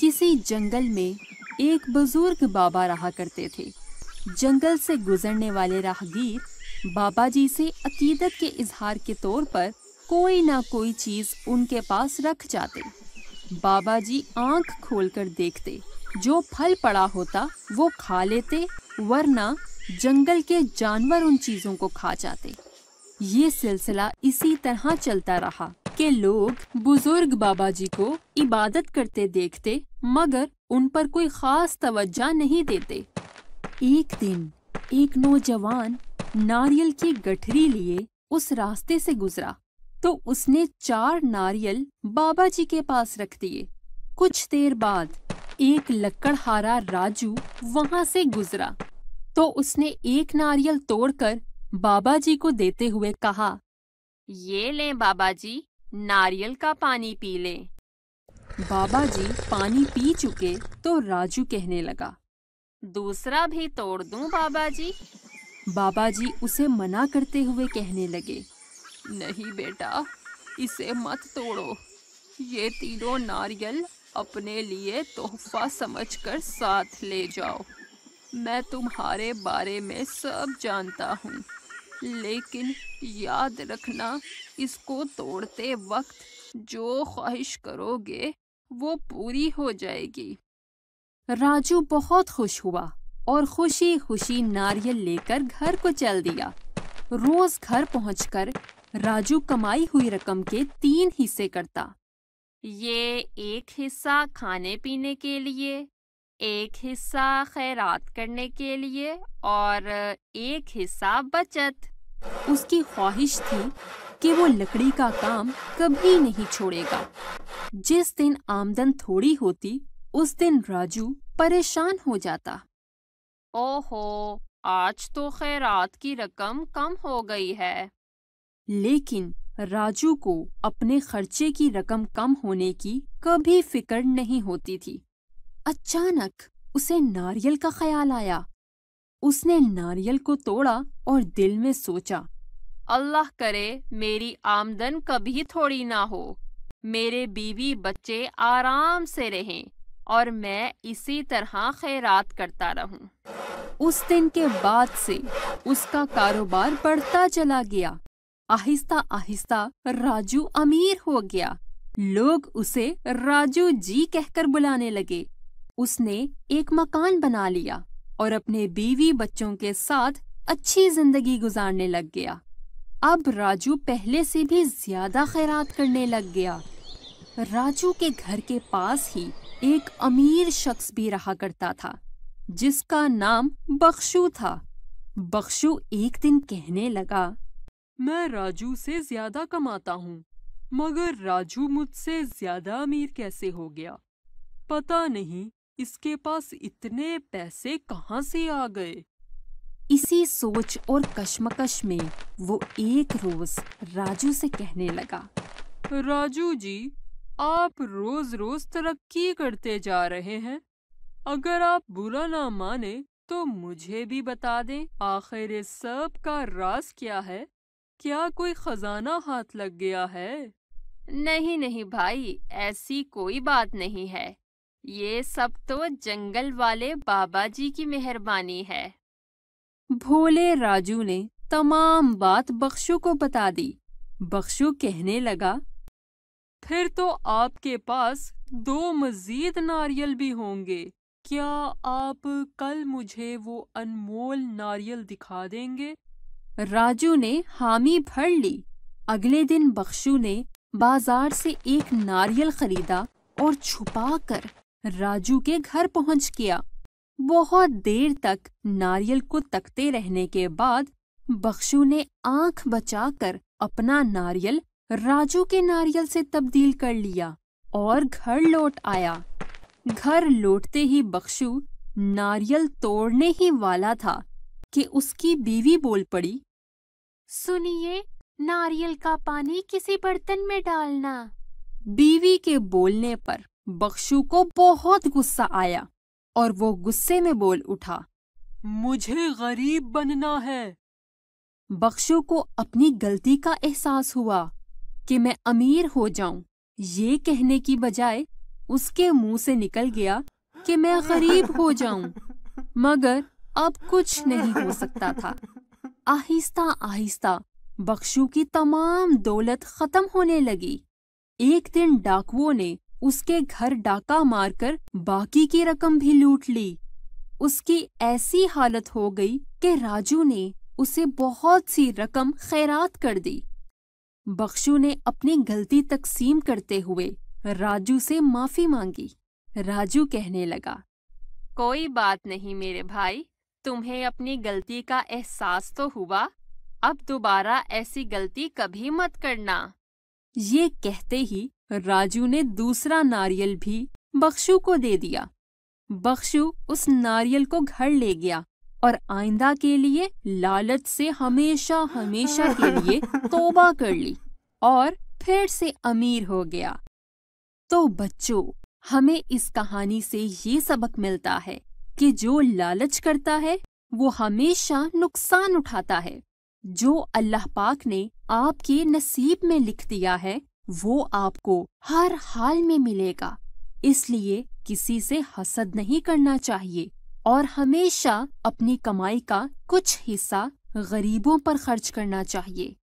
किसी जंगल में एक बुजुर्ग बाबा रहा करते थे जंगल से गुजरने वाले राहगीर बाबा जी से अकीदत के इजहार के तौर पर कोई ना कोई चीज उनके पास रख जाते बाबा जी आंख खोलकर देखते जो फल पड़ा होता वो खा लेते वरना जंगल के जानवर उन चीजों को खा जाते ये सिलसिला इसी तरह चलता रहा के लोग बुजुर्ग बाबा जी को इबादत करते देखते मगर उन पर कोई खास तवज्जा नहीं देते एक दिन एक नौजवान नारियल की गठरी लिए उस रास्ते से गुजरा तो उसने चार नारियल बाबा जी के पास रख दिए कुछ देर बाद एक लकड़हारा राजू वहां से गुजरा तो उसने एक नारियल तोड़कर बाबा जी को देते हुए कहा ये लें बाबा जी नारियल का पानी पी ले बाबा जी पानी पी चुके तो राजू कहने लगा दूसरा भी तोड़ दूं बाबा जी बाबा जी उसे मना करते हुए कहने लगे नहीं बेटा इसे मत तोड़ो ये तीनों नारियल अपने लिए तोहफा समझकर साथ ले जाओ मैं तुम्हारे बारे में सब जानता हूँ लेकिन याद रखना इसको तोड़ते वक्त जो ख्वाहिश करोगे वो पूरी हो जाएगी राजू बहुत खुश हुआ और खुशी खुशी नारियल लेकर घर को चल दिया रोज घर पहुंचकर राजू कमाई हुई रकम के तीन हिस्से करता ये एक हिस्सा खाने पीने के लिए एक हिस्सा खैरात करने के लिए और एक हिस्सा बचत उसकी ख्वाहिश थी कि वो लकड़ी का काम कभी नहीं छोड़ेगा जिस दिन आमदन थोड़ी होती उस दिन राजू परेशान हो जाता ओहो आज तो खैरात की रकम कम हो गई है लेकिन राजू को अपने खर्चे की रकम कम होने की कभी फिक्र नहीं होती थी अचानक उसे नारियल का ख्याल आया उसने नारियल को तोड़ा और दिल में सोचा अल्लाह करे मेरी आमदन कभी थोड़ी ना हो मेरे बीवी बच्चे आराम से रहें और मैं इसी तरह खैरात करता रहूं। उस दिन के बाद से उसका कारोबार बढ़ता चला गया आहिस्ता आहिस्ता राजू अमीर हो गया लोग उसे राजू जी कहकर बुलाने लगे उसने एक मकान बना लिया और अपने बीवी बच्चों के साथ अच्छी जिंदगी गुजारने लग गया अब राजू पहले से भी ज्यादा खैरात करने लग गया राजू के घर के पास ही एक अमीर शख्स भी रहा करता था जिसका नाम बख्शू था बख्शू एक दिन कहने लगा मैं राजू से ज्यादा कमाता हूँ मगर राजू मुझसे ज्यादा अमीर कैसे हो गया पता नहीं इसके पास इतने पैसे कहाँ से आ गए इसी सोच और कश्मकश में वो एक रोज राजू से कहने लगा राजू जी आप रोज रोज तरक्की करते जा रहे हैं अगर आप बुरा ना माने तो मुझे भी बता दें आखिर सब का राज क्या है क्या कोई खजाना हाथ लग गया है नहीं नहीं भाई ऐसी कोई बात नहीं है ये सब तो जंगल वाले बाबा जी की मेहरबानी है भोले राजू ने तमाम बात बख्शू को बता दी बख्शू कहने लगा फिर तो आपके पास दो मजीद नारियल भी होंगे क्या आप कल मुझे वो अनमोल नारियल दिखा देंगे राजू ने हामी भर ली अगले दिन बख्शू ने बाजार से एक नारियल खरीदा और छुपा कर राजू के घर पहुंच गया बहुत देर तक नारियल को तकते रहने के बाद बख्शु ने आंख बचाकर अपना नारियल राजू के नारियल से तब्दील कर लिया और घर लौट आया घर लौटते ही बख्शु नारियल तोड़ने ही वाला था कि उसकी बीवी बोल पड़ी सुनिए नारियल का पानी किसी बर्तन में डालना बीवी के बोलने पर बख्शू को बहुत गुस्सा आया और वो गुस्से में बोल उठा मुझे गरीब बनना है बख्शू को अपनी गलती का एहसास हुआ कि मैं अमीर हो जाऊं ये कहने की बजाय उसके मुंह से निकल गया कि मैं गरीब हो जाऊं मगर अब कुछ नहीं हो सकता था आहिस्ता आहिस्ता बख्शू की तमाम दौलत खत्म होने लगी एक दिन डाकुओं ने उसके घर डाका मारकर बाकी की रकम भी लूट ली उसकी ऐसी हालत हो गई कि राजू ने उसे बहुत सी रकम खैरात कर दी बख्शू ने अपनी गलती तकसीम करते हुए राजू से माफी मांगी राजू कहने लगा कोई बात नहीं मेरे भाई तुम्हें अपनी गलती का एहसास तो हुआ अब दोबारा ऐसी गलती कभी मत करना ये कहते ही राजू ने दूसरा नारियल भी बख्शू को दे दिया बख्शू उस नारियल को घर ले गया और आइंदा के लिए लालच से हमेशा हमेशा के लिए तोबा कर ली और फिर से अमीर हो गया तो बच्चों हमें इस कहानी से ये सबक मिलता है कि जो लालच करता है वो हमेशा नुकसान उठाता है जो अल्लाह पाक ने आपके नसीब में लिख दिया है वो आपको हर हाल में मिलेगा इसलिए किसी से हसद नहीं करना चाहिए और हमेशा अपनी कमाई का कुछ हिस्सा गरीबों पर खर्च करना चाहिए